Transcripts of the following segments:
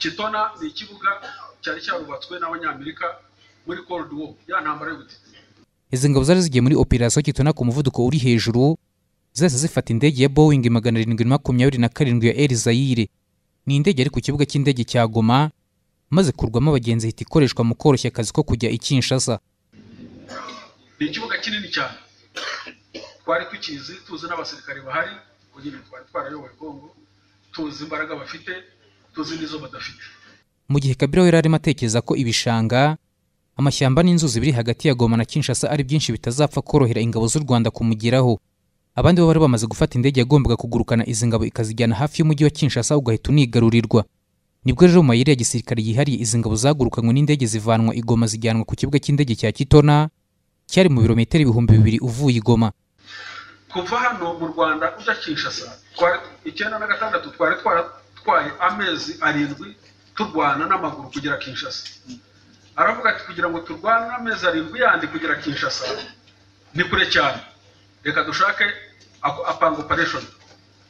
kitona ni ikibuga cyari cyarubatswe n'abanyamerika muri cold war ya ntambara y'ubutitiri izi ngabo zari zigiye muri operasiyo kitona ku muvuduko uri hejuru zose zifata indege ya boeing magana arindwi na makumyabiri na karindwi ya erizayire ni indege yari ku kibuga cy'indege cya goma maze kurwamo abagenzi ihita ikoreshwa mu koroshya akazi ko kujya i kinshasa ni ikibuga kinini cyane twari tukizi tuzi n'abasirikare bahari kugira ngo twari twarayoboye kongo tuzi imbaraga bafite tuzi n'izo badafite mu gihe kabiro yari arimo atekereza ko ibishanga amashyamba n'inzuzi biri hagati ya goma na kinshasa ari byinshi bitazapfa korohera ingabo z'u rwanda kumugeraho abandi bo bari bamaze gufata indege yagombaga kugurukana izi ngabo ikazijyana hafi y'umujyi wa kinshasa ugahita unigarurirwa nibwo rero mu mayeri ya gisirikare yihariye izi ngabo zagurukanywe n'indege zivanwa igoma zijyanwa ku kibuga cy'indege cya kitona cyari mu birometero ibihumbi bibiri uvuye igoma kuva hano mu rwanda ujya kinshasa icyenda na gatandatu twari twara itwaye amezi arindwi turwana n'amaguru kugira kinshasa aravuga ati kugira ngo turwane n'amezi arindwi yandi kugira kinshasa ni kure cyane reka dushake apanga operesheni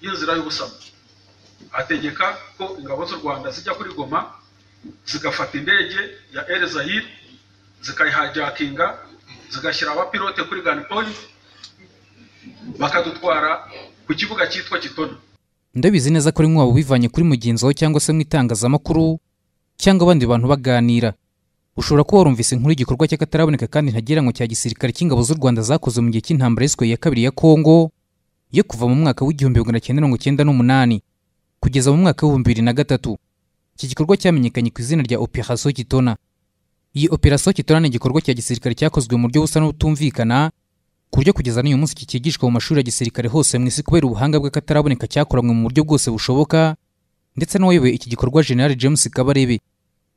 y'inzira y'ubusamo ategeka ko ingabo z'u rwanda zijya kuri goma zigafata indege ya erezayiri zikayihajakinga zigashyira abapilote kuri gani poyinti bakadutwara ku kibuga cyitwa kitona ndabizi neza ko ari mwaba ubivanye kuri mugenzi wawe cyangwa se mu itangazamakuru cyangwa abandi bantu baganira ushobora kuba warumvise inkuru y'igikorwa cy'akataraboneka kandi ntagereranywa cya gisirikare cy'ingabo z'u rwanda zakoze mu gihe cy'intambara y'isikoye ya kabiri ya kongo yo kuva mu mwaka w'igihumbi magana cyenda mirongo icyenda n'umunani kugeza mu mwaka w'ibihumbi bibiri na gatatu iki gikorwa cyamenyekanye ku izina rya operasiyo kitona iyi operasiyo kitona ni igikorwa cya gisirikare cyakozwe mu buryo busa n'ubutumvikana ku buryo kugeza n'uyu munsi iki cyigishwa mu mashuri ya gisirikare hose mu isi kubera ubuhanga bw'akataraboneka cyakoranywe mu buryo bwose bushoboka ndetse n'uwayoboye iki gikorwa General James Kabarebe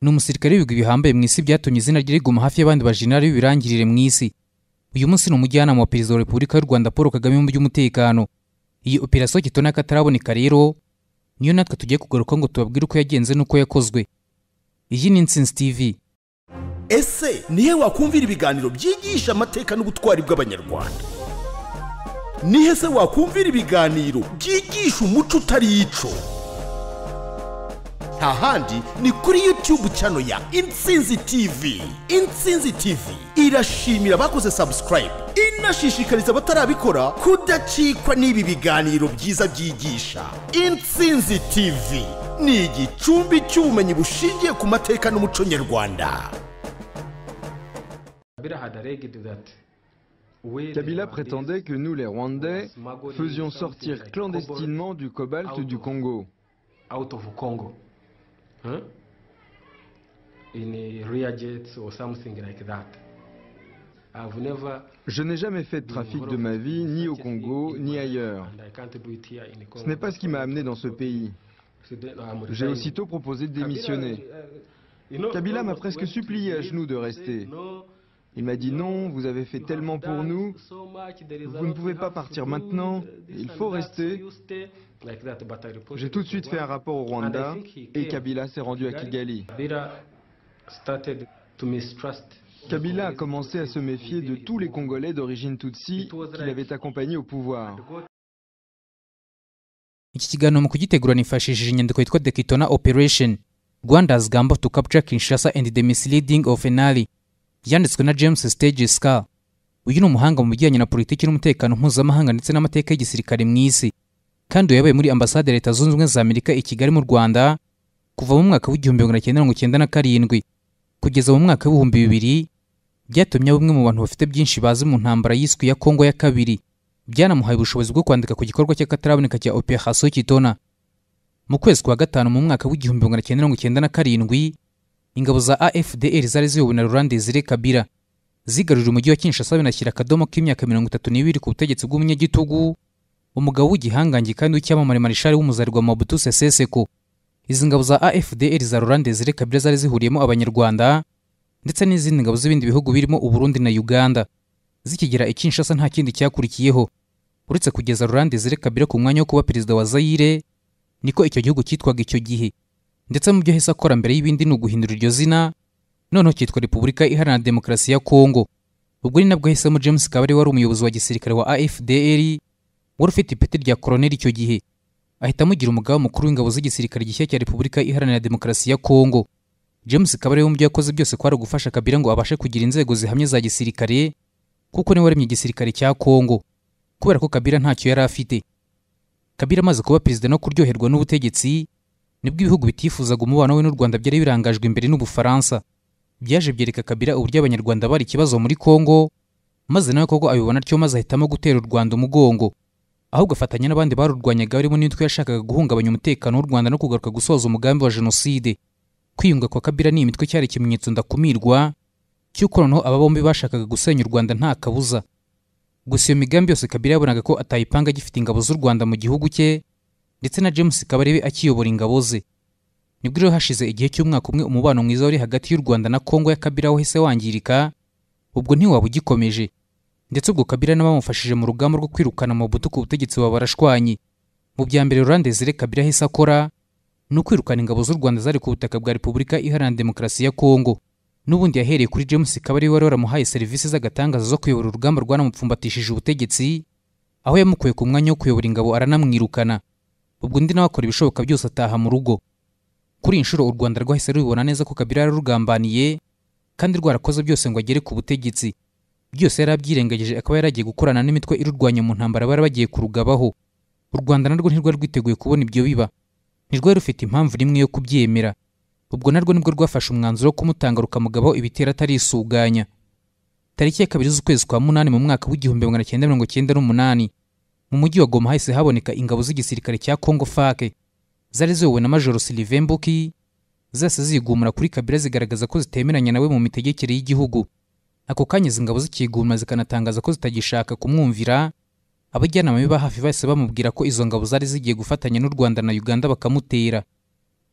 ni umusirikare w'ibigo bihambaye mu isi byatumye izina rye riguma hafi y'abandi bajenerali b'ibirangirire mu isi uyu munsi ni umujyanama wa perezida wa repubulika y'u rwanda paul kagame mu by'umutekano iyi operasiyo kitona y'akataraboneka rero niyo natwe tugiye kugaruka ngo tubabwire uko yagenze n'uko yakozwe iyi ni intsinzi tv ese nihe wakumvira ibiganiro byigisha amateka n'ubutwari bw'abanyarwanda nihe se wakumvira ibiganiro byigisha umuco utari ico nta handi ni kuri yutube cyano ya insinzi tv insinzi tv irashimira abakoze sabusikarayibe inashishikariza abatarabikora kudacikwa n'ibi biganiro byiza byigisha insinzi tv ni igicumbi cy'ubumenyi bushingiye ku mateka n'umuco nyarwanda Kabila prétendait que nous, les Rwandais, faisions sortir clandestinement du cobalt du Congo. Hein? Je n'ai jamais fait de trafic de ma vie, ni au Congo, ni ailleurs. Ce n'est pas ce qui m'a amené dans ce pays. J'ai aussitôt proposé de démissionner. Uh, Kabila m'a presque supplié à genoux de rester. Il m'a dit non, vous avez fait tellement pour nous, vous ne pouvez pas partir maintenant, il faut rester. J'ai tout de suite fait un rapport au Rwanda et Kabila s'est rendu à Kigali. Kabila a commencé à se méfier de tous les Congolais d'origine Tutsi qu'il avait accompagnés au pouvoir. Yanditswe na james stage ska uyu ni umuhanga mu bijyanye na politiki n'umutekano mpuzamahanga ndetse n'amateka y'igisirikare mu isi kandi uyu yabaye muri ambasade leta zunze ubumwe za amerika i kigali mu rwanda kuva mu mwaka w'igihumbi magana cyenda mirongo icyenda na karindwi kugeza mu mwaka w'ibihumbi bibiri byatumye bamwe mu bantu bafite byinshi bazi mu ntambara yiswe ya kongo ya kabiri byanamuhaye ubushobozi bwo kwandika ku gikorwa cy'akataraboneka cya operasiyo kitona mu kwezi kwa gatanu mu mwaka w'igihumbi magana cyenda mirongo icyenda na karindwi ingabo za afdr zari ziyobowe na rurande zire kabira zigarurira umujyi wa kinshasa binashyira akadomo k'imyaka mirongo itatu n'ibiri ku butegetsi bw'umunyagitugu umugabo w'igihangange kandi w'icyamamare marishari w'umuzarwa mabutu seseseko izi ngabo za afdr za rurande zire kabira zari zihuriyemo abanyarwanda ndetse n'izindi ngabo z'ibindi bihugu birimo uburundi na uganda zikigera i nta kindi cyakurikiyeho uretse kugeza rurande zire kabira ku mwanya wo kuba perezida wa zayire niko icyo gihugu cyitwaga icyo gihe ndetse mu byo ahise akora mbere y'ibindi ni uguhindura iryo zina noneho cyitwa repubulika iharanira demokarasi ya kongo ubwo ni nabwo ahisemo james kabare wari umuyobozi wa gisirikare wa afdr wari ufite ipeti rya koroneli icyo gihe ahita amugira umugaba mukuru w'ingabo z'igisirikare gishya cya repubulika iharanira demokarasi ya kongo james kabare mu byo yakoze byose kwari ugufasha kabira ngo abashe kugira inzego zihamye za gisirikare kuko niwe waremye igisirikare cya kongo kubera ko kabira ntacyo yari afite kabira amaze kuba perezida no kuryoherwa n'ubutegetsi nibwo ibihugu bitifuzaga umubano we n'u rwanda byari birangajwe imbere n'ubufaransa byaje byereka kabira uburyo abanyarwanda bari ikibazo muri congo maze nawe koko abibona atyo maze ahitamo gutera u rwanda umugongo ahubwo afatanya n'abandi barurwanyaga barimo n'itwe yashakaga guhungabanya umutekano w'u rwanda no kugaruka gusoza umugambi wa jenoside kwiyunga kwa kabira ni imitwe cyari ikimenyetso ndakumirwa cy'uko noneho aba bombi bashakaga gusenya u rwanda nta kabuza gusa iyo migambi yose kabira yabonaga ko atayipanga gifite ingabo z'u rwanda mu gihugu cye ndetse na james kabarebe akiyobora ingabo ze nibwo rero hashize igihe cy'umwaka umwe umubano mwiza wari hagati y'u rwanda na kongo ya kabira wahise wangirika ubwo ntiwaba ugikomeje ndetse ubwo kabira n'abamufashije mu rugamba rwo kwirukana mu butuku butegetsi wa barashwanye mu bya mbere rurande zire kabira ahise akora ni ukwirukana ingabo z'u rwanda zari ku butaka bwa repubulika iharanira demokarasi ya kongo n'ubundi yahereye kuri james kabari wari waramuhaye serivisi z'agatangaza zo kuyobora urugamba rwanamupfumbatishije ubutegetsi aho yamukuye ku mwanya wo kuyobora ingabo aranamwirukana ubwo undi nawe akora ibishoboka byose ataha mu rugo kuri iyi nshuro u rwanda rwahise rubibona neza ko kabila rugambaniye kandi rwarakoze byose ngo agere ku butegetsi byose yari abyirengagije akaba yaragiye gukorana n'imitwe irurwanya mu ntambara bari bagiye kurugabaho u rwanda narwo ntirwari rwiteguye kubona ibyo biba ntirwari rufite impamvu rimwe yo kubyemera ubwo narwo nibwo rwafashe umwanzuro wo kumutanga rukamugabaho ibitero atarisuganya tariki ya kabiri z'ukwezi kwa munani mu mwaka w'igihumbi magana cyenda mirongo cyenda n'umunani mu mujyi wa goma hahise haboneka ingabo z'igisirikare cya congo fake zari ziyobowe na majoro silive zose zigumura kuri kabila zigaragaza ko zitemeranya nawe mu mitegekere y'igihugu ako kanya izi ngabo zikiguma zikanatangaza ko zitagishaka kumwumvira abajyanama be ba hafi bahise bamubwira ko izo ngabo zari zigiye gufatanya n'u rwanda na uganda bakamutera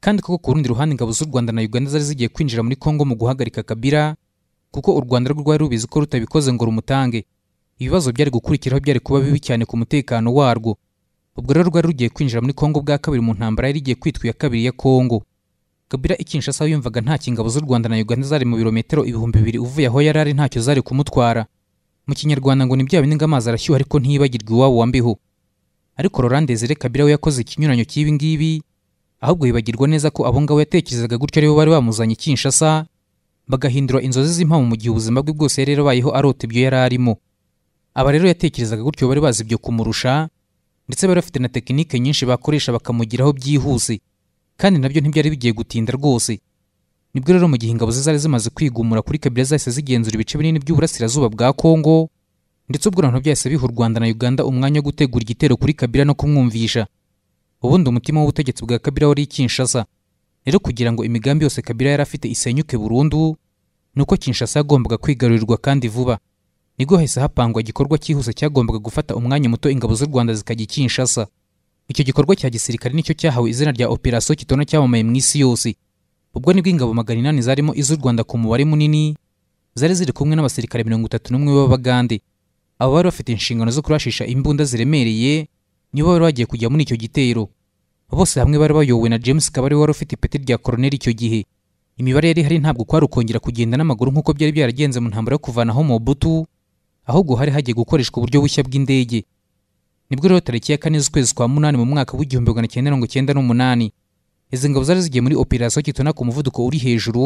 kandi koko ku rundi ruhande ingabo z'u rwanda na uganda zari zigiye kwinjira muri congo mu guhagarika kabila kuko u rwanda rwo rwari rubizi ko rutabikoze ngo rumutange ibibazo byari gukurikiraho byari kuba bibi cyane ku mutekano warwo ubwo rero rwari rugiye kwinjira muri kongo bwa kabiri mu ntambara yari igiye kwitwa iya kabiri ya kongo kabira ikinshasa yumvaga nta kingabo z'u rwanda na uganda zari mu birometero ibihumbi bibiri uvuye aho yari ari ntacyo zari kumutwara mu kinyarwanda ngo ni bya bindi ngo arashyuha ariko ntiyibagirwe iwabo wambiho ariko Laurent Desire Kabila we yakoze ikinyuranyo cy'ibi ngibi ahubwo yibagirwa neza ko abo ngabo yatekerezaga gutyo aribo bari bamuzanye Kinshasa bagahindura inzozi z'impamo mu gihe ubuzima bwe bwose yari yarabayeho arota ibyo yari arimo aba rero yatekerezaga gutyo bari bazi ibyo kumurusha ndetse bari bafite na tekinike nyinshi bakoresha bakamugiraho byihuse kandi nabyo ntibyari bigiye gutinda rwose nibwo rero mu gihe ingabo ze zari zimaze kwigumura kuri kabila zahise zigenzura ibice binini by'uburasirazuba bwa kongo ndetse ubwo noneho byahise biha u rwanda na uganda umwanya wo gutegura igitero kuri kabila no kumwumvisha ubundi umutima w'ubutegetsi bwa kabila wari kinshasa rero kugira ngo imigambi yose kabila yari afite isenyuke burundu ni uko kinshasa yagombaga kwigarurirwa kandi vuba nibwo hahise hapangwa igikorwa cyihuse cyagombaga gufata umwanya muto ingabo z'u rwanda zikajya i icyo gikorwa cya gisirikare nicyo cyahawe izina rya operasiyo kitona cyamamaye mu isi yose ubwo nibwo ingabo magana inani zarimo iz'u rwanda ku mubare munini zari ziri kumwe n'abasirikare mirongo itatu n'umwe b'abagande aba bari bafite inshingano zo kurashisha imbunda ziremereye nibo bari bagiye kujya muri icyo gitero bose hamwe bari bayobowe na james kabari wari ufite ipeti rya koroneli icyo gihe imibare yari ihari ntabwo kwari ukongera kugenda n'amaguru nk'uko byari byaragenze mu ntambara yo kuvanaho mobutu ahubwo hari hagiye gukoreshwa uburyo bushya bw'indege nibwo rero tariki ya kane z'ukwezi kwa munani mu mwaka w'igihumbi magana cyenda mirongo cyenda n'umunani izi ngabo zari zigiye muri operasiyo kitona ku muvuduko uri hejuru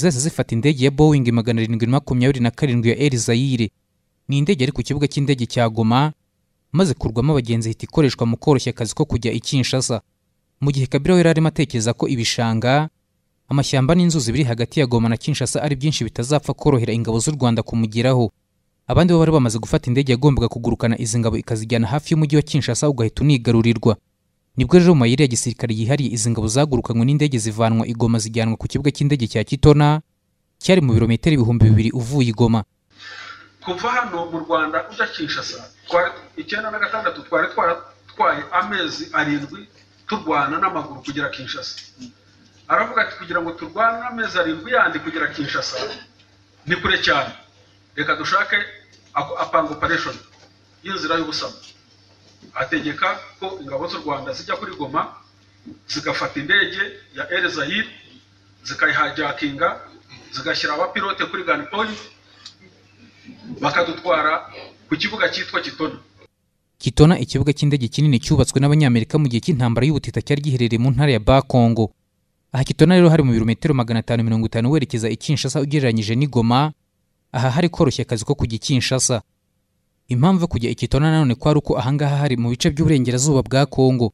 zahise zifata indege ya boeing magana arindwi na makumyabiri na karindwi ya erizayire ni indege yari ku kibuga cy'indege cya goma maze kurwamo abagenzi ihita ikoreshwa mu koroshya akazi ko kujya i kinshasa mu gihe kabira yari arimo atekereza ko ibishanga amashyamba n'inzuzi biri hagati ya goma na kinshasa ari byinshi bitazapfa korohera ingabo z'u rwanda kumugeraho abandi bo bari bamaze gufata indege yagombaga kugurukana izi ngabo ikazijyana hafi y'umujyi wa kinshasa ugahita unigarurirwa nibwo rero mu mayeri ya gisirikare yihariye izi ngabo zagurukanywe n'indege zivanwa igoma zijyanwa ku kibuga cy'indege cya kitona cyari mu birometero ibihumbi bibiri uvuye igoma kuva hano mu rwanda ujya kinshasa icyenda na gatandatu twari twaratwaye amezi arindwi turwana n'amaguru kugera kinshasa aravuga ati kugira ngo turwane amezi arindwi yandi kugera kinshasa ni kure cyane reka dushake apanga operation y'inzira y'ubusamo ategeka ko ingabo z'u rwanda zijya kuri goma zigafata indege ya elzahir zikayihajakinga zigashyira abapilote kuri gani bakadutwara ku kibuga cyitwa kitona kitona ikibuga cy'indege kinini cyubatswe n'abanyamerika mu gihe cy'intambara y'ubutita cyari giherereye mu ntara ya bakongo aha kitona rero hari mu birometero magana atanu mirongo itanu werekeza ikinshasa kinshasa ugereranyije n'igoma aha hari koroshya akazi ko kujya i impamvu kujya ikitona nanone ko uko ahangaha hari mu bice by'uburengerazuba bwa kongo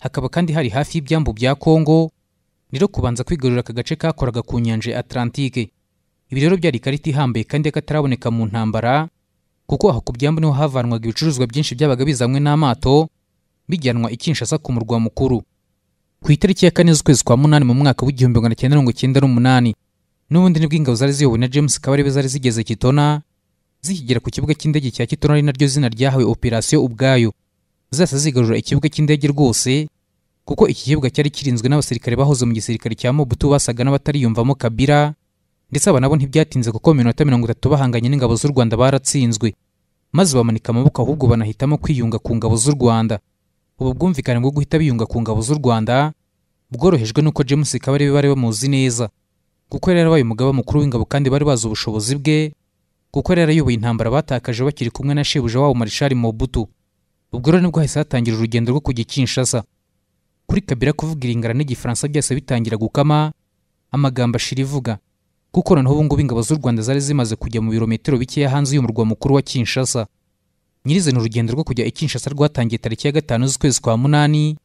hakaba kandi hari hafi y'ibyambu bya kongo niro kubanza kwigarurira aka gace kakoraga ku nyanja ya atlantike ibi rero byari ikarita ihambaye kandi akataraboneka mu ntambara kuko aha ku byambu niho havanwaga ibicuruzwa byinshi byabaga bizanywe n'amato bijyanwa ikinshasa kinshasa ku murwa mukuru ku itariki ya kane z'ukwezi kwa munani mu mwaka w'igihumbi magana cyenda mirongo icyenda n'umunani n'ubundi nibwo ingabo zari ziyobowe na james kabarebe zari zigeze kitona zikigera ku kibuga cy'indege cya kitona ari naryo zina ryahawe operasiyo ubwayo zasa zigarura ikibuga cy'indege rwose kuko iki kibuga cyari kirinzwe n'abasirikare bahoze mu gisirikare cya mobutu basaga n'abatariyumvamo kabira ndetse aba nabo ntibyatinze kuko minota mirongo itatu bahanganye n'ingabo z'u rwanda baratsinzwe maze bamanika amaboko ahubwo banahitamo kwiyunga ku ngabo z'u rwanda ubu bwumvikane bwo guhita biyunga ku ngabo z'u rwanda bworohejwe n'uko james kabarebe bari bamuzi neza kuko yari yarabaye umugaba mukuru w'ingabo kandi bari bazi ubushobozi bwe kuko yari yarayoboye intambara batakaje bakiri kumwe na shebuja wabo marishari mobutu ubwo rero nibwo hahise hatangira urugendo rwo kujya kinshasa kuri kabila kuvuga iringara n'igifaransa byose bitangira gukama amagambo ashira ivuga kuko noneho ubu ngubu ingabo z'u rwanda zari zimaze kujya mu birometero bikeya hanze y'umurwa mukuru wa kinshasa nyirizina urugendo rwo kujya i kinshasa rwatangiye tariki ya gatanu z'ukwezi kwa munani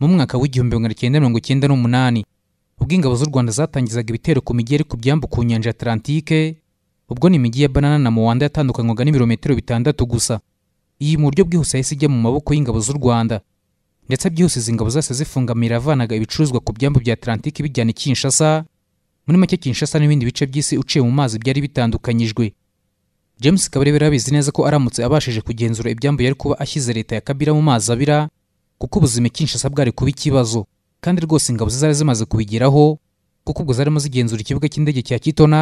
mu mwaka w'igihumbi magana cyenda mirongo cyenda n'umunani ubwo ingabo z'u rwanda zatangizaga ibitero ku mijyi ariko byambu ku nyanja atlantike ubwo ni imijyi ya banana na muwanda yatandukanywaga n'ibirometero bitandatu gusa iyi mu buryo bwihuse yahise ijya mu maboko y'ingabo z'u rwanda ndetse byihuse izi ngabo zose zifungamira avanaga ibicuruzwa ku byambu bya atlantike bijyana i kinshasa muri make kinshasa n'ibindi bice by'isi uciye mu mazi byari bitandukanyijwe james kabarebe arabizi neza ko aramutse abashije kugenzura ibyambu yari kuba ashyize leta ya kabira mu mazi abira kuko ubuzima kinshasa bwari kuba ikibazo kandi rwose ingabo ze zari zimaze kubigeraho kuko ubwo zarimo zigenzura ikibuga cy'indege cya kitona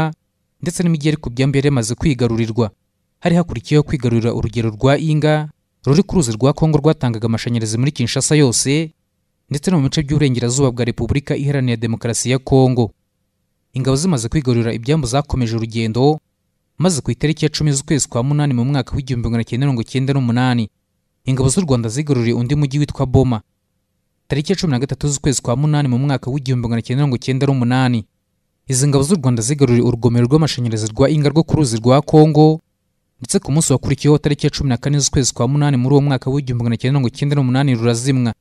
ndetse n'imijyi ku byambu yari yamaze kwigarurirwa hari hakurikiyeho kwigarurira urugero rwa inga ruri ku ruzi rwa kongo rwatangaga amashanyarazi muri kinshasa yose ndetse no mu bice by'uburengerazuba bwa repubulika iharanira demokarasi ya kongo ingabo zimaze kwigarurira ibyambu zakomeje urugendo maze ku itariki ya cumi z'ukwezi kwa munani mu mwaka w'igihumbi magana cyenda mirongo cyenda n'umunani ingabo z'u rwanda zigaruriye undi mujyi witwa boma tariki ya cumi na gatatu z'ukwezi kwa munani mu mwaka w'igihumbi magana cyenda mirongo icyenda n'umunani izi ngabo z'u rwanda zigaruriye urugomero rw'amashanyarazi rwa inga rwo ku ruzi rwa kongo ndetse ku munsi wakurikiyeho tariki ya cumi na kane z'ukwezi kwa munani muri uwo mwaka w'igihumbi magana cyenda mirongo icyenda n'umunani rurazimwa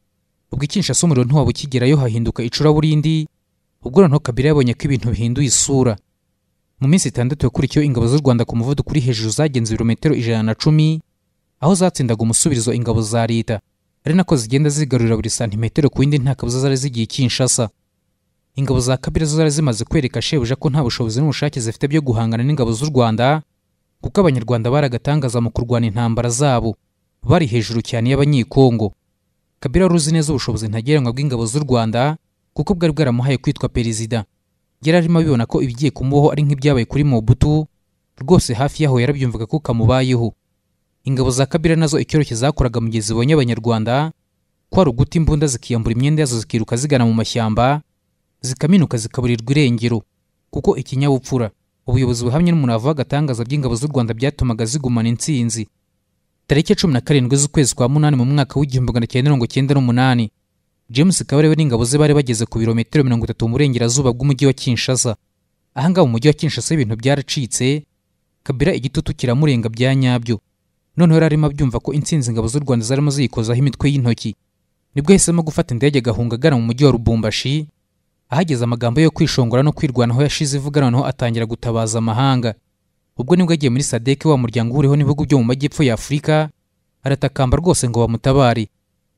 ubwo ikinshasa umuriro ntiwaba ukigerayo hahinduka icuraburindi ubwo noneho kabila yabonye ko ibintu bihinduye isura mu minsi itandatu yakurikiyeho ingabo z'u rwanda ku muvuduko uri hejuru zagenze ibirometero ijana na cumi aho zatsindaga umusubirizo ingabo za leta ari nako zigenda zigarurira buri santimetero ku yindi nta kabuza zari zigiye kinshasa ingabo za kabira zo zari zimaze kwereka shebuja ko nta bushobozi n'ubushake zifite byo guhangana n'ingabo z'u rwanda kuko abanyarwanda baragatangaza mu kurwana intambara zabo bari hejuru cyane y'abanyekongo kabira ruzi neza ubushobozi ntagereranywa bw'ingabo z'u rwanda kuko bwari bwaramuhaye kwitwa perezida yari arimo abibona ko ibigiye kumubaho ari nk'ibyabaye kuri mobutu rwose hafi yaho yarabyumvaga ko kamubayeho ingabo za kabira nazo icyoroshye zakoraga mu gihe zibonye abanyarwanda ko ari uguta imbunda zikiyambura imyenda yazo zikiruka zigana mu mashyamba zikaminuka zikaburirwa irengero kuko ikinyabupfura ubuyobozi buhamye n'umuntu w'agatangaza by'ingabo z'u rwanda byatumaga zigumana intsinzi tariki cumi na karindwi z'ukwezi kwa munani mu mwaka w'igihumbi magana cyenda mirongo cyenda n'umunani james kabarebe n'ingabo ze bari bageze ku birometero mirongo itatu mu burengerazuba bw'umujyi wa kinshasa ahangaha mu mujyi wa kinshasa ibintu byaracitse kabira igitutu kiramurenga bya nyabyo noneho yari arimo abyumva ko insinzi ingabo z'u rwanda zarimo ziyikozaho imitwe y'intoki nibwo yahisemo gufata indege agahunga agana mu mujyi wa rubumbashi ahageze amagambo yo kwishongora no kwirwanaho yashize ivuganaho atangira gutabaza amahanga ubwo nibwo agiye muri sadeke wa muryango uhuriweho n'ibihugu byo mu majyepfo y'afurika aratakamba rwose ngo bamutabare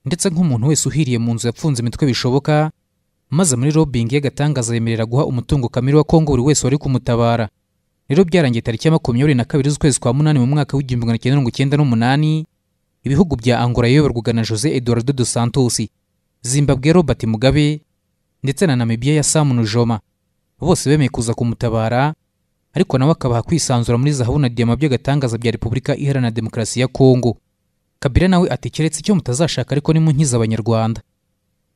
ndetse nk'umuntu wese uhiriye mu nzu yapfunze imitwe bishoboka maze muri lobbying y'agatangaza yemerera guha umutungo kamere wa kongo buri wese wari kumutabara rero byarangiye tariki ya makumyabiri na kabiri z'ukwezi kwa munani mu mwaka w'igihumbi magana cyenda mirongo icyenda n'umunani ibihugu bya angola yayoborwaga na jose eduardo dos santos zimbabwe robert mugabe ndetse na namibia ya sam nujoma bose bemeye kuza kumutabara ariko nawe akabaha kwisanzura muri zahabu na diyama by'agatangaza bya repubulika iharanira demokarasi ya kongo kabila nawe ati keretse icyo mutazashaka ariko ni mu nimunkiza abanyarwanda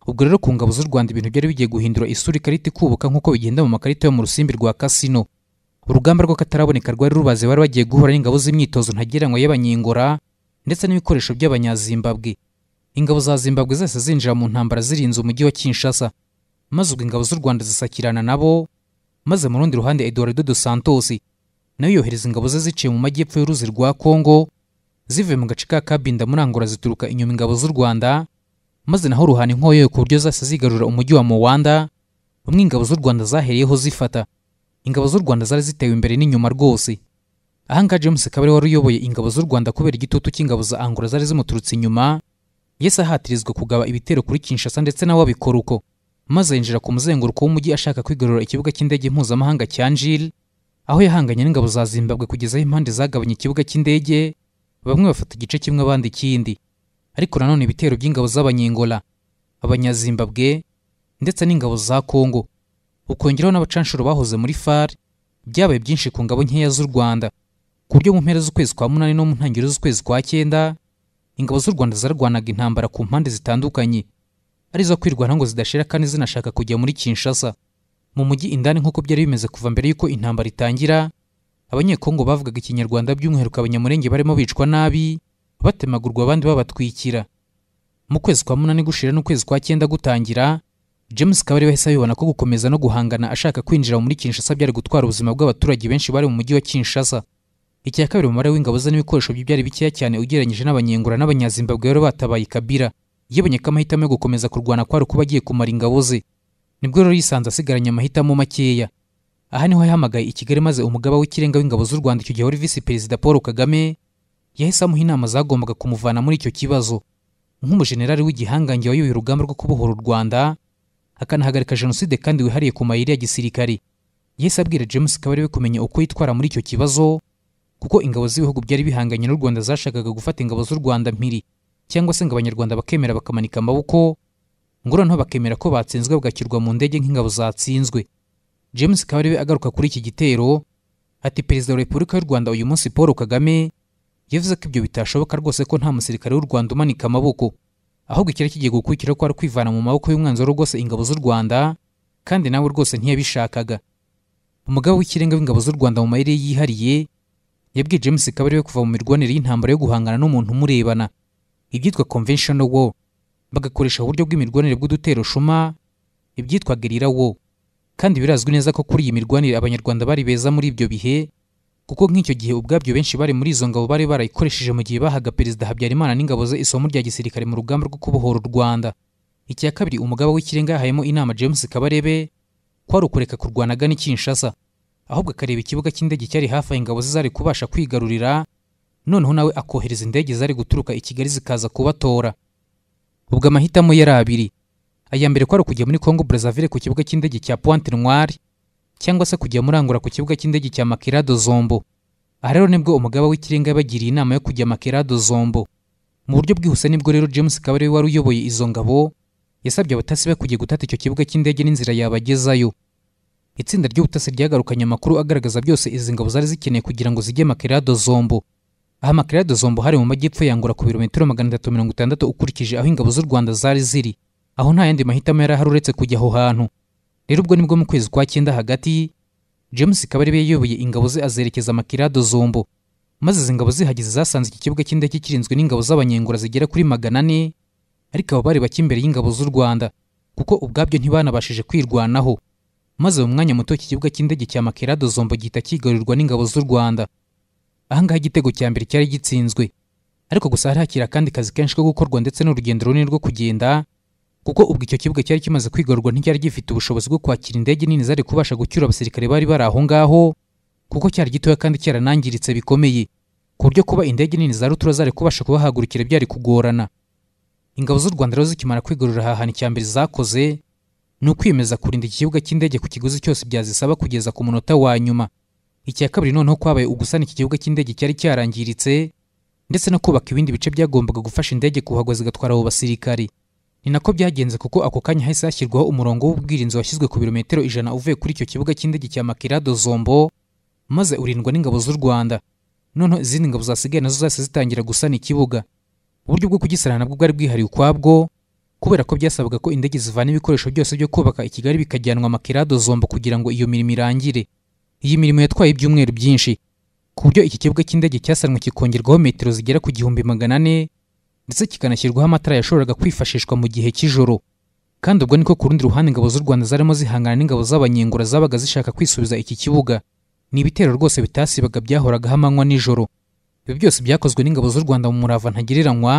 ubwo rero ku ngabo z'u rwanda ibintu byari bigiye guhindura isura ikarita ikubuka nk'uko bigenda mu makarita yo mu rusimbi rwa kasino urugamba rw'akataraboneka rwari rubaze bari bagiye guhura n'ingabo z'imyitozo ntagereranywa y'abanyingora ndetse n'ibikoresho by'abanyazimbabwe ingabo za zimbabwe zose zinjira mu ntambara zirinze umujyi wa kinshasa maze ubwo ingabo z'u rwanda zisakirana nabo maze mu rundi ruhande eduardo dos santos nawe yohereza ingabo ze ziciye mu majyepfo y'uruzi rwa Congo zivuye mu gace ka kabinda muri angola zituruka inyuma ingabo z'u rwanda maze naho ruhana inkoyoyo ku buryo zase zigarura umujyi wa muwanda rumwe ingabo z'u rwanda zahereyeho zifata ingabo z'u rwanda zari zitewe imbere n'inyuma rwose ahangaha james kabare wari uyoboye ingabo z'u rwanda kubera igitutu cy'ingabo za angola zari zimuturutse inyuma yese ahatirizwa kugaba ibitero kuri kinshasa ndetse nawe abikora uko maze yinjira ku muzenguruko w'umujyi ashaka kwigarurira ikibuga cy'indege mpuzamahanga cya njiri aho yahanganye n'ingabo za zimbabwe kugeza aho impande zagabanya ikibuga cy'indege bamwe bafata igice kimwe abandi ikindi ariko nanone ibitero by'ingabo z'abanyengola abanyazimbabwe ndetse n'ingabo za kongo ukongeraho n'abacanshuro bahoze muri far byabaye byinshi ku ngabo nkeya z'u rwanda ku buryo mu mpera z'ukwezi kwa munani no mu ntangiriro z'ukwezi kwa cyenda ingabo z'u rwanda zarwanaga intambara ku mpande zitandukanye ari izo ngo zidashira kandi zinashaka kujya muri kinshasa mu mujyi indani nk'uko byari bimeze kuva mbere y'uko intambara itangira abanyekongo bavugaga ikinyarwanda by'umwihariko abanyamurenge barimo bicwa nabi batemagurwa abandi babatwikira mu kwezi kwa munani gushira n'ukwezi kwa cyenda gutangira james kabari yahise abibona ko gukomeza no guhangana ashaka kwinjira muri kinshasa byari gutwara ubuzima bw'abaturage benshi bari mu mujyi wa kinshasa icya kabiri umubare w'ingabo ze n'ibikoresho bye byari bikeya cyane ugereranyije n'abanyengura n'abanyazimbabwe bari batabaye kabira yabonye ko amahitamo yo gukomeza kurwana kwari kuba agiye kumara ingabo ze nibwo rero yisanze asigaranye amahitamo makeya aha niho yahamagaye i kigali maze umugaba w'ikirenga w'ingabo z'u rwanda icyo gihe wari visi perezida paul kagame yahise amuha inama zagombaga kumuvana muri icyo kibazo nk'umujenerali w'igihangange wayoboye urugamba rwo kubohora u rwanda akanahagarika jenoside kandi wihariye ku mayeri ya gisirikare yahise abwira james we kumenya uko yitwara muri icyo kibazo kuko ingabo z'ibihugu byari bihanganye n'u rwanda zashakaga gufata ingabo z'u rwanda mpiri cyangwa se ngo abanyarwanda bakemera bakamanika amaboko ngo noneho bakemera ko batsinzwe bagakirwa mu ndege nk'ingabo zatsinzwe james kabarebe agaruka kuri iki gitero ati perezida wa repubulika y'u rwanda uyu munsi paul kagame yavuze ko ibyo bitashoboka rwose ko nta musirikare w'u rwanda umanika amaboko ahubwo icyari kigiye gukurikiraho ko ari kwivana mu maboko y'umwanzuro rwose ingabo z'u rwanda kandi nawe rwose ntiyabishakaga umugabo w'ikirenga w'ingabo z'u rwanda mu mayire yihariye yabwiye james kabari we kuva mu mirwanire y'intambara yo guhangana n'umuntu umurebana ibyitwa conventional Wo bagakoresha uburyo bw'imirwanire bw'udutero shuma ibyitwa gerira war kandi birazwi neza ko kuri iyi mirwanire abanyarwanda bari beza muri ibyo bihe kuko nk'icyo gihe ubwabyo benshi bari muri izo ngabo bari barayikoresheje mu gihe bahaga perezida habyarimana n'ingabo ze isomo rya gisirikare mu rugamba rwo kubohora u rwanda icya kabiri umugabo w'ikirenga yahayemo inama james kabarebe kwari ukureka kurwana agana i kinshasa ahubwo akareba ikibuga cy'indege cyari hafi aho ingabo ze zari kubasha kwigarurira noneho nawe akohereza indege zari guturuka i kigali zikaza kubatora ubwo amahitamo yari abiri aya mbere kwari ukujya muri congo brazaville ku kibuga cy'indege cya pointe noire cyangwa se kujya murangura ku kibuga cy'indege cya makirado zombo aha rero nibwo umugaba w'ikirenga yabagiriye inama yo kujya makirado zombo mu buryo bwihuse nibwo rero james kabarebe wari uyoboye izo ngabo yasabye abatasi be kujya gutata icyo kibuga cy'indege n'inzira yabagezayo itsinda ry'ubutasi ryagarukanye amakuru agaragaza byose izi ngabo zari zikeneye kugira ngo zijye makirado zombo aha makirado zombo hari mu majyepfo yangura ku birometero magana atatu mirongo itandatu ukurikije aho ingabo z'u rwanda zari ziri aho nta yandi mahitamo yari ahari uretse kujya aho hantu rero ubwo nibwo mu kwezi kwa cyenda hagati james ikaba kabarebe yayoboye ingabo ze azerekeza makirado zombo maze izi ngabo zihageze zasanze iki kibuga cy'indege kirinzwe n'ingabo z'abanyengura zigera kuri magana ane ariko abo bari bake imbere y'ingabo z'u rwanda kuko ubwabyo ntibanabashije kwirwanaho maze mu mwanya muto iki kibuga cy'indege cya makirado zombo gihita kigarurirwa n'ingabo z'u rwanda ahangaha igitego cya mbere cyari gitsinzwe ariko gusa hari hakira akandi kazi kenshi ko gukorwa ndetse n'urugendo runini rwo kugenda kuko ubwo icyo kibuga cyari kimaze kwigororwa nticyari gifite ubushobozi bwo kwakira indege nini zari kubasha gucyura abasirikare bari bari aho ngaho kuko cyari gitoya kandi cyaranangiritse bikomeye ku buryo kuba indege nini za rutura zari kubasha kubahagurukira byari kugorana ingabo z'u rwanda rero zikimara kwigorora hahana icya mbere zakoze ni ukwiyemeza kurinda ikibuga cy'indege ku kiguzi cyose byazisaba kugeza ku munota wa nyuma icya kabiri noneho kwabaye ugusana iki kibuga cy'indege cyari cyarangiritse ndetse no kubaka ibindi bice byagombaga gufasha indege kuhagwa zigatwara abo basirikari ni nako byagenze kuko ako kanya hahise hashyirwaho umurongo w'ubwirinzi washyizwe ku birometero ijana uvuye kuri icyo kibuga cy'indege cya makirado zombo maze urindwa n'ingabo z'u rwanda noneho izindi ngabo zasigaye nazo zahise zitangira gusana ikibuga uburyo bwo kugisana nabwo bwari bwihariye ukwabwo kubera ko byasabwaga ko indege zivana ibikoresho byose byo kubaka i kigali bikajyanwa makirado zombo kugira ngo iyo mirimo irangire iyi mirimo yatwaye ibyumweru byinshi ku buryo iki kibuga cy'indege cyasanwe kikongerwaho metero zigera ku gihumbi magana ane ndetse kikanashyirwaho amatara yashoboraga kwifashishwa mu gihe cy'ijoro kandi ubwo niko ku rundi ruhande ingabo z'u rwanda zarimo zihangana n'ingabo z'abanyengura zabaga zishaka kwisubiza iki kibuga ni ibitero rwose bitasibaga byahoragaho amanywa nijoro ibi byose byakozwe n'ingabo z'u rwanda mu murava ntagereranywa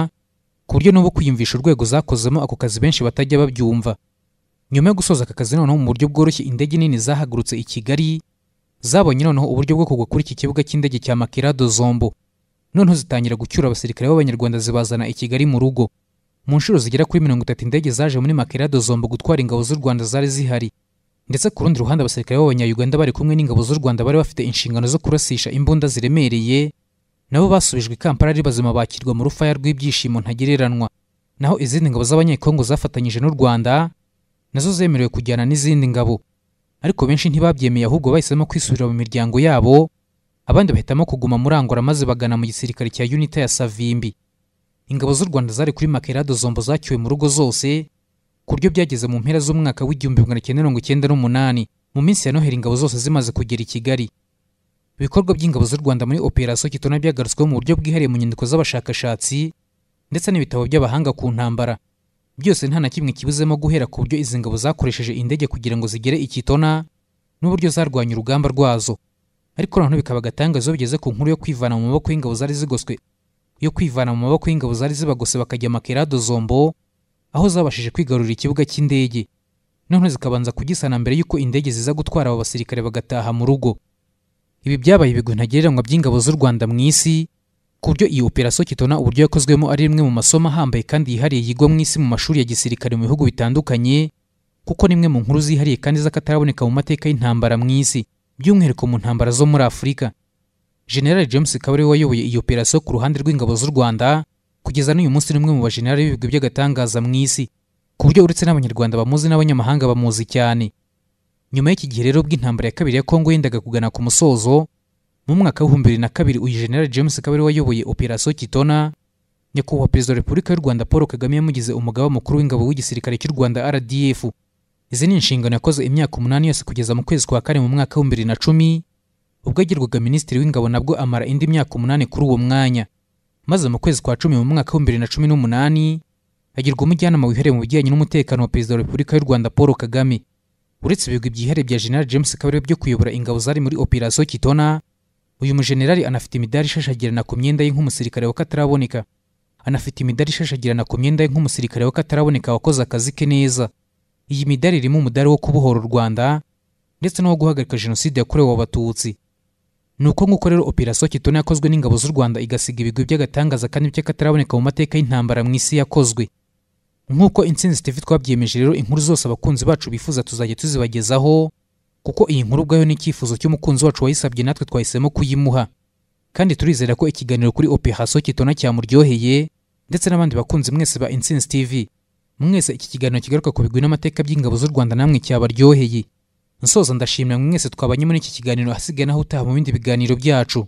ku buryo n'ubu kwiyumvisha urwego zakozemo ako kazi benshi batajya babyumva nyuma yo gusoza aka kazi noneho mu buryo bworoshye indege nini zahagurutse i kigali zabonye noneho uburyo bwo kugwa kuri iki kibuga cy'indege cya makirado zombo noneho zitangira gucyura abasirikare b'abanyarwanda zibazana i kigali mu rugo mu nshuro zigera kuri mirongo itatu indege zaje muri makerado zombi gutwara ingabo z'u rwanda zari zihari ndetse ku rundi ruhande abasirikare b'abanyayuganda bari kumwe n'ingabo z'u rwanda bari bafite inshingano zo kurasisha imbunda ziremereye nabo basubijwe i kampala ari bazima bakirwa mu rufaya rw'ibyishimo ntagereranywa naho izindi ngabo z'abanyekongo zafatanyije n'u rwanda nazo zemerewe kujyana n'izindi ngabo ariko benshi ntibabyemeye ahubwo bahisemo kwisubira mu miryango yabo abandi bahitamo kuguma muri angora maze bagana mu gisirikare cya unita ya savimbi ingabo z'u rwanda zari kuri makerado zombo zacyuwe mu rugo zose ku buryo byageze mu mpera z'umwaka w'igihumbi magana cyenda mirongo icyenda n'umunani mu minsi ya noheli ingabo zose zimaze kugera i kigali ibikorwa by'ingabo z'u rwanda muri operasiyo kitona byagarutsweho mu buryo bwihariye mu nyandiko z'abashakashatsi ndetse n'ibitabo by'abahanga ku ntambara byose nta na kimwe kibuzemo guhera ku buryo izi ngabo zakoresheje indege kugira ngo zigere ikitona n'uburyo zarwanya urugamba rwazo ariko noneho bikaba agatangazo bigeze ku nkuru yo kwivana mu maboko y'ingabo zari zigoswe yo kwivana mu maboko y'ingabo zari zibagose bakajya makerado zombo aho zabashije kwigarurira ikibuga cy'indege noneho zikabanza kugisana mbere y'uko indege ziza gutwara abo basirikare bagataha mu rugo ibi byabaye ibigwi ntagereranywa by'ingabo z'u rwanda mu isi ku buryo iyi operasiyo kitona uburyo yakozwemo ari imwe mu masomo ahambaye kandi yihariye yigwa mu isi mu mashuri ya gisirikare mu bihugu bitandukanye kuko ni imwe mu nkuru zihariye kandi z'akataraboneka mu mateka y'intambara mu isi by'umwihariko mu ntambara zo muri afurika general james kabari wayoboye iyi operasiyo ku ruhande rw'ingabo z'u rwanda kugeza n'uyu munsi ni mu bajenerali b'ibigwi by'agatangaza mu isi ku buryo uretse n'abanyarwanda bamuzi n'abanyamahanga bamuzi cyane nyuma y'iki rero bw'intambara ya kabiri ya kongo yendaga kugana ku musozo mu mwaka w'ibihumbi bibiri na kabiri uyu general james kabari wayoboye operasiyo kitona nyakubahwa perezida wa repubulika y'u rwanda paul kagame yamugize umugaba mukuru w'ingabo w'igisirikare cy'u rwanda rdf izi ni inshingano yakoze imyaka umunani yose kugeza mu kwezi kwa kane mu mwaka w'ibihumbi bibiri na cumi ubwo yagirwaga minisitiri w'ingabo nabwo amara indi myaka umunani kuri uwo mwanya maze mu kwezi kwa cumi mu mwaka w'ibihumbi bibiri na cumi n'umunani agirwa umujyanama wihariye mu bijyanye n'umutekano wa perezida wa repubulika y'u rwanda paul kagame uretse ibigwi byihariye bya General james kabarebe byo kuyobora ingabo zari muri operasiyo kitona uyu mujenerali anafite imidari ishashagirana ku myenda ye nk'umusirikare Kataraboneka anafite imidari ishashagirana ku myenda ye nk'umusirikare Kataraboneka wakoze akazi ke neza iyi midari irimo umudari wo kubohora u rwanda ndetse n'uwo guhagarika jenoside yakorewe abatutsi ni uko nk'uko rero operasiyo kitone yakozwe n'ingabo z'u rwanda igasiga ibigwi by'agatangaza kandi by'akataraboneka mu mateka y'intambara mu isi yakozwe nk'uko insinzi tv twabyiyemeje rero inkuru zose abakunzi bacu bifuza tuzajya tuzibagezaho kuko iyi nkuru ubwayo ni icyifuzo cy'umukunzi wacu wayisabye natwe twahisemo kuyimuha kandi turizera ko ikiganiro kuri operasiyo kitona cyamuryoheye ndetse n'abandi bakunzi mwese ba insinzi tv mwese iki kiganiro kigaruka ku bigwi n'amateka by'ingabo z'u rwanda namwe cyabaryoheye nsoza ndashimira mwese twabanye muri iki kiganiro ahasigaye naho utaha mu bindi biganiro byacu